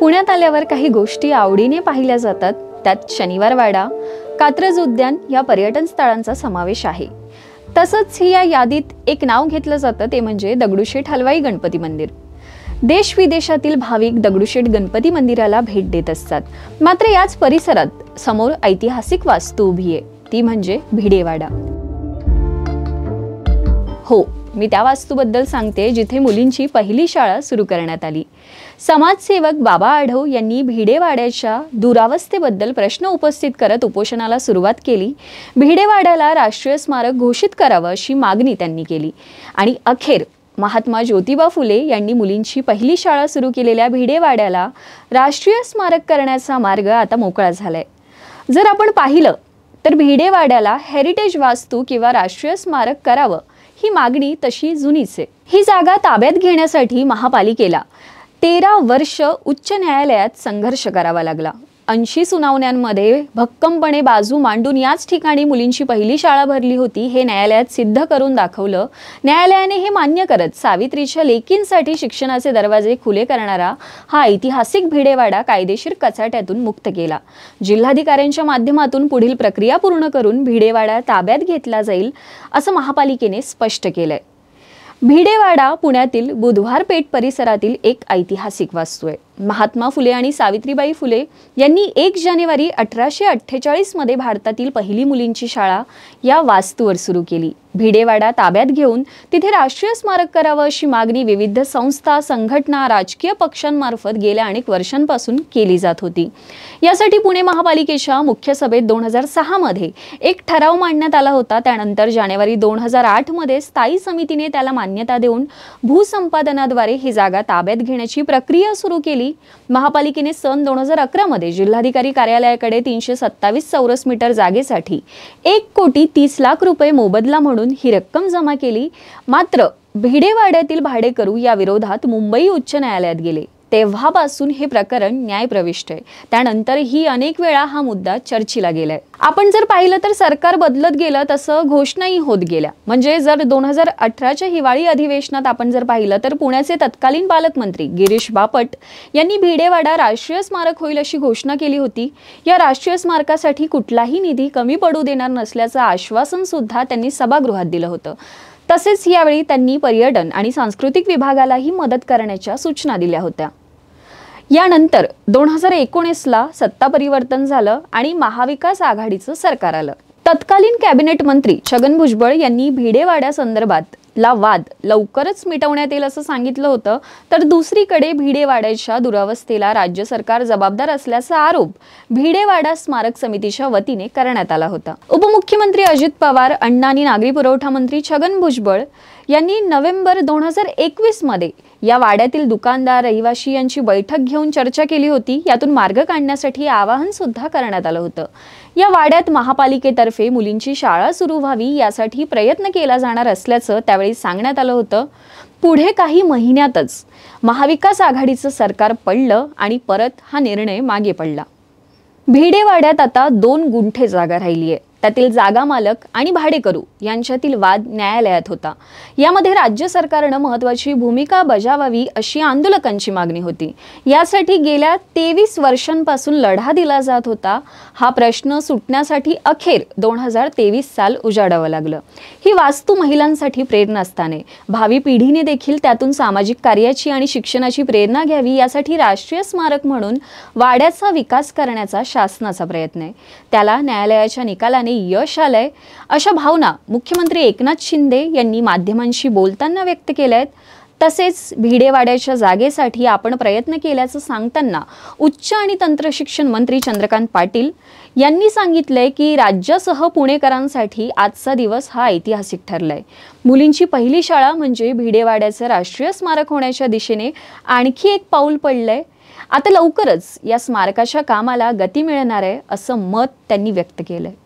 पुण्यात आल्यावर काही गोष्टी आवडीने पाहिल्या जातात त्यात शनिवारवाडा कात्रज उद्यान या पर्यटन स्थळांचा समावेश आहे तसंच या यादीत एक नाव घेतलं जातं ते म्हणजे दगडूशेठ हलवाई गणपती मंदिर देश विदेशातील भाविक दगडूशेठ गणपती मंदिराला भेट देत असतात मात्र याच परिसरात समोर ऐतिहासिक वास्तू उभी आहे ती म्हणजे भिडेवाडा हो मी त्या वास्तूबद्दल सांगते जिथे मुलींची पहिली शाळा सुरू करण्यात आली समाजसेवक बाबा आढव यांनी भिडेवाड्याच्या दुरावस्थेबद्दल प्रश्न उपस्थित करत उपोषणाला सुरुवात केली भिडेवाड्याला राष्ट्रीय स्मारक घोषित करावं अशी मागणी त्यांनी केली आणि अखेर महात्मा ज्योतिबा फुले यांनी मुलींची पहिली शाळा सुरू केलेल्या भिडेवाड्याला राष्ट्रीय स्मारक करण्याचा मार्ग आता मोकळा झाला आहे जर आपण पाहिलं तर भिडेवाड्याला हेरिटेज वास्तू किंवा राष्ट्रीय स्मारक करावं ही मागणी तशी जुनीच आहे ही जागा ताब्यात घेण्यासाठी महापालिकेला तेरा वर्ष उच्च न्यायालयात संघर्ष करावा लागला ऐंशी सुनावण्यांमध्ये भक्कमपणे बाजू मांडून याच ठिकाणी मुलींची पहिली शाळा भरली होती हे न्यायालयात सिद्ध करून दाखवलं न्यायालयाने हे मान्य करत सावित्रीच्या लेकींसाठी शिक्षणाचे दरवाजे खुले करणारा हा ऐतिहासिक भिडेवाडा कायदेशीर कचाट्यातून मुक्त केला जिल्हाधिकाऱ्यांच्या माध्यमातून पुढील प्रक्रिया पूर्ण करून भिडेवाडा ताब्यात घेतला जाईल असं महापालिकेने स्पष्ट केलंय भिडेवाडा पुण्यातील बुधवार पेठ परिसरातील एक ऐतिहासिक वास्तू आहे महात्मा फुले आणि सावित्रीबाई फुले यांनी एक जानेवारी अठराशे अठ्ठेचाळीसमध्ये भारतातील पहिली मुलींची शाळा या वास्तूवर सुरू केली भिडेवाडा ताब्यात घेऊन तिथे राष्ट्रीय स्मारक करावं अशी मागणी विविध संस्था संघटना राजकीय पक्षांमार्फत गेल्या अनेक वर्षांपासून केली जात होती यासाठी पुणे महापालिकेच्या मुख्य सभेत दोन हजार सहामध्ये एक ठराव मांडण्यात आला होता त्यानंतर जानेवारी दोन हजार आठमध्ये स्थायी समितीने त्याला मान्यता देऊन भूसंपादनाद्वारे ही जागा ताब्यात घेण्याची प्रक्रिया सुरू केली महापालिकेने सन दोन हजार मध्ये जिल्हाधिकारी कार्यालयाकडे तीनशे सत्तावीस चौरस मीटर जागेसाठी एक कोटी तीस लाख रुपये मोबदला म्हणून ही रक्कम जमा केली मात्र भिडेवाड्यातील भाडेकरू या विरोधात मुंबई उच्च न्यायालयात गेले तेव्हापासून हे प्रकरण न्यायप्रविष्ट आहे त्यानंतरही अनेक वेळा हा मुद्दा चर्चेला गेलाय आपण जर पाहिलं तर सरकार बदलत गेलं तसं घोषणाही होत गेल्या म्हणजे जर दोन हजार अठराच्या हिवाळी अधिवेशनात आपण जर पाहिलं तर पुण्याचे तत्कालीन पालकमंत्री गिरीश बापट यांनी भिडेवाडा राष्ट्रीय स्मारक होईल अशी घोषणा केली होती या राष्ट्रीय स्मारकासाठी कुठलाही निधी कमी पडू देणार नसल्याचं आश्वासन सुद्धा त्यांनी सभागृहात दिलं होतं तसेच यावेळी त्यांनी पर्यटन आणि सांस्कृतिक विभागालाही मदत करण्याच्या सूचना दिल्या होत्या यानंतर दोन हजार एकोणीसला सत्ता परिवर्तन झालं आणि महाविकास आघाडीचं सरकार आलं तत्कालीन कॅबिनेट मंत्री छगन भुजबळ यांनी भिडेवाड्यासंदर्भात ला वाद लवकरच मिटवण्यात येईल असं सांगितलं होतं तर दुसरीकडे भिडेवाड्याच्या दुरावस्थेला राज्य सरकार जबाबदार असल्याचा आरोप भिडेवाडा स्मारक समितीच्या वतीने करण्यात आला होता उप मुख्यमंत्री अजित पवार अण्णा आणि नागरी पुरवठा मंत्री छगन भुजबळ यांनी नोव्हेंबर दोन हजार मध्ये या वाड्यातील दुकानदार रहिवाशी यांची बैठक घेऊन चर्चा केली होती यातून मार्ग काढण्यासाठी आवाहन सुद्धा करण्यात आलं होतं या वाड्यात महापालिकेतर्फे मुलींची शाळा सुरू व्हावी यासाठी प्रयत्न केला जाणार असल्याचं त्यावेळी सांगण्यात आलं होतं पुढे काही महिन्यातच महाविकास आघाडीचं सरकार पडलं आणि परत हा निर्णय मागे पडला भिडेवाड्यात आता दोन गुंठे जागा राहिली आहे त्यातील जागा मालक आणि भाडेकरू यांच्यातील वाद न्यायालयात होता यामध्ये राज्य सरकारनं महत्त्वाची भूमिका बजावावी अशी आंदोलकांची मागणी होती यासाठी गेल्या तेवीस वर्षांपासून लढा दिला जात होता हा प्रश्न सुटण्यासाठी अखेर दोन हजार तेवीस साल उजाडावं लागलं ही वास्तू महिलांसाठी प्रेरणास्थाने भावी पिढीने देखील त्यातून सामाजिक कार्याची आणि शिक्षणाची प्रेरणा घ्यावी यासाठी राष्ट्रीय स्मारक म्हणून वाड्याचा विकास करण्याचा शासनाचा प्रयत्न आहे त्याला न्यायालयाच्या निकालाने यश आलंय अशा भावना मुख्यमंत्री एकनाथ शिंदे यांनी माध्यमांशी बोलताना व्यक्त केल्या आहेत तसेच भिडेवाड्याच्या जागेसाठी आपण प्रयत्न केल्याचं सांगताना उच्च आणि तंत्र शिक्षण मंत्री चंद्रकांत पाटील यांनी सांगितलंय की राज्यासह पुणेकरांसाठी आजचा दिवस हा ऐतिहासिक ठरलाय मुलींची पहिली शाळा म्हणजे भिडेवाड्याचं राष्ट्रीय स्मारक होण्याच्या दिशेने आणखी एक पाऊल पडलंय आता लवकरच या स्मारकाच्या कामाला गती मिळणार आहे असं मत त्यांनी व्यक्त केलंय